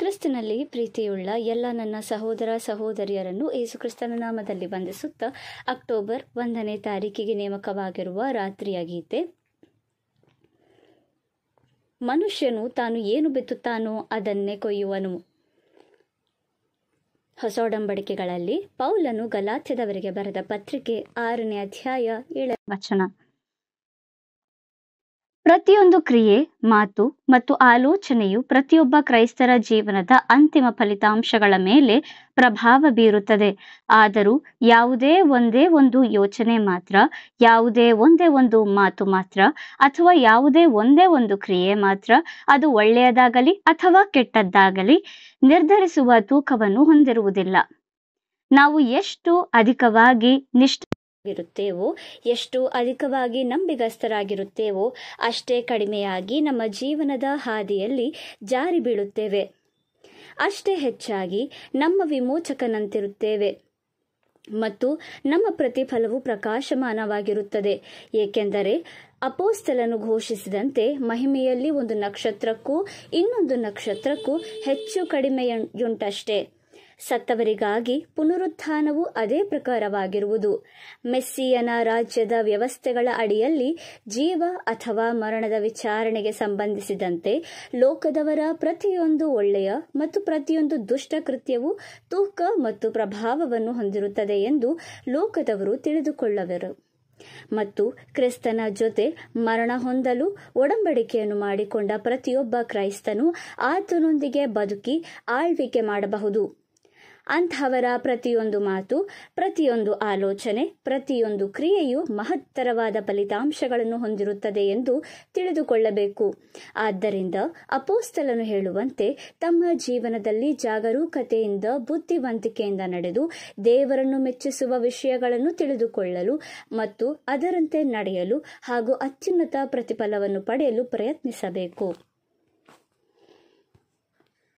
ಕ್ರಿಸ್ತನಲ್ಲಿ ಪ್ರೀತಿಯುಳ್ಳ ಎಲ್ಲ ನನ್ನ ಸಹೋದರ ಸಹೋದರಿಯರನ್ನು ಯೇಸುಕ್ರಿಸ್ತನ ನಾಮದಲ್ಲಿ ವಂದಿಸುತ್ತಾ ಅಕ್ಟೋಬರ್ ಒಂದನೇ ತಾರೀಕಿಗೆ ನೇಮಕವಾಗಿರುವ ರಾತ್ರಿಯ ಗೀತೆ ಮನುಷ್ಯನು ತಾನು ಏನು ಬಿತ್ತುತ್ತಾನೋ ಅದನ್ನೇ ಕೊಯ್ಯುವನು ಹೊಸ ಪೌಲನು ಗಲಾತ್ಯದವರಿಗೆ ಬರೆದ ಪತ್ರಿಕೆ ಆರನೇ ಅಧ್ಯಾಯ ಏಳನೇ ವಚನ ಪ್ರತಿಯೊಂದು ಕ್ರಿಯೆ ಮಾತು ಮತ್ತು ಆಲೋಚನೆಯು ಪ್ರತಿಯೊಬ್ಬ ಕ್ರೈಸ್ತರ ಜೀವನದ ಅಂತಿಮ ಫಲಿತಾಂಶಗಳ ಮೇಲೆ ಪ್ರಭಾವ ಬೀರುತ್ತದೆ ಆದರೂ ಯಾವುದೇ ಒಂದೇ ಒಂದು ಯೋಚನೆ ಮಾತ್ರ ಯಾವುದೇ ಒಂದೇ ಒಂದು ಮಾತು ಮಾತ್ರ ಅಥವಾ ಯಾವುದೇ ಒಂದೇ ಒಂದು ಕ್ರಿಯೆ ಮಾತ್ರ ಅದು ಒಳ್ಳೆಯದಾಗಲಿ ಅಥವಾ ಕೆಟ್ಟದ್ದಾಗಲಿ ನಿರ್ಧರಿಸುವ ತೂಕವನ್ನು ಹೊಂದಿರುವುದಿಲ್ಲ ನಾವು ಎಷ್ಟು ಅಧಿಕವಾಗಿ ನಿಷ್ಠ ಇರುತ್ತೇವೋ ಎಷ್ಟು ಅಧಿಕವಾಗಿ ನಂಬಿಗಸ್ತರಾಗಿರುತ್ತೇವೋ ಅಷ್ಟೇ ಕಡಿಮೆಯಾಗಿ ನಮ್ಮ ಜೀವನದ ಹಾದಿಯಲ್ಲಿ ಜಾರಿ ಬೀಳುತ್ತೇವೆ ಅಷ್ಟೇ ಹೆಚ್ಚಾಗಿ ನಮ್ಮ ವಿಮೋಚಕನಂತಿರುತ್ತೇವೆ ಮತ್ತು ನಮ್ಮ ಪ್ರತಿಫಲವು ಪ್ರಕಾಶಮಾನವಾಗಿರುತ್ತದೆ ಏಕೆಂದರೆ ಅಪೋಸ್ತಲನ್ನು ಘೋಷಿಸಿದಂತೆ ಮಹಿಮೆಯಲ್ಲಿ ಒಂದು ನಕ್ಷತ್ರಕ್ಕೂ ಇನ್ನೊಂದು ನಕ್ಷತ್ರಕ್ಕೂ ಹೆಚ್ಚು ಕಡಿಮೆಯುಂಟಷ್ಟೇ ಸತ್ತವರಿಗಾಗಿ ಪುನರುತ್ಥಾನವು ಅದೇ ಪ್ರಕಾರವಾಗಿರುವುದು ಮೆಸ್ಸಿಯನ ರಾಜ್ಯದ ವ್ಯವಸ್ಥೆಗಳ ಅಡಿಯಲ್ಲಿ ಜೀವ ಅಥವಾ ಮರಣದ ವಿಚಾರಣೆಗೆ ಸಂಬಂಧಿಸಿದಂತೆ ಲೋಕದವರ ಪ್ರತಿಯೊಂದು ಒಳ್ಳೆಯ ಮತ್ತು ಪ್ರತಿಯೊಂದು ದುಷ್ಟ ಕೃತ್ಯವು ತೂಕ ಮತ್ತು ಪ್ರಭಾವವನ್ನು ಹೊಂದಿರುತ್ತದೆ ಎಂದು ಲೋಕದವರು ತಿಳಿದುಕೊಳ್ಳವರು ಮತ್ತು ಕ್ರಿಸ್ತನ ಜೊತೆ ಮರಣ ಹೊಂದಲು ಒಡಂಬಡಿಕೆಯನ್ನು ಮಾಡಿಕೊಂಡ ಪ್ರತಿಯೊಬ್ಬ ಕ್ರೈಸ್ತನು ಆತನೊಂದಿಗೆ ಬದುಕಿ ಆಳ್ವಿಕೆ ಮಾಡಬಹುದು ಅಂಥವರ ಪ್ರತಿಯೊಂದು ಮಾತು ಪ್ರತಿಯೊಂದು ಆಲೋಚನೆ ಪ್ರತಿಯೊಂದು ಕ್ರಿಯೆಯು ಮಹತ್ತರವಾದ ಫಲಿತಾಂಶಗಳನ್ನು ಹೊಂದಿರುತ್ತದೆ ಎಂದು ತಿಳಿದುಕೊಳ್ಳಬೇಕು ಆದ್ದರಿಂದ ಅಪೋಸ್ತಲನು ಹೇಳುವಂತೆ ತಮ್ಮ ಜೀವನದಲ್ಲಿ ಜಾಗರೂಕತೆಯಿಂದ ಬುದ್ಧಿವಂತಿಕೆಯಿಂದ ನಡೆದು ದೇವರನ್ನು ಮೆಚ್ಚಿಸುವ ವಿಷಯಗಳನ್ನು ತಿಳಿದುಕೊಳ್ಳಲು ಮತ್ತು ಅದರಂತೆ ನಡೆಯಲು ಹಾಗೂ ಅತ್ಯುನ್ನತ ಪ್ರತಿಫಲವನ್ನು ಪಡೆಯಲು ಪ್ರಯತ್ನಿಸಬೇಕು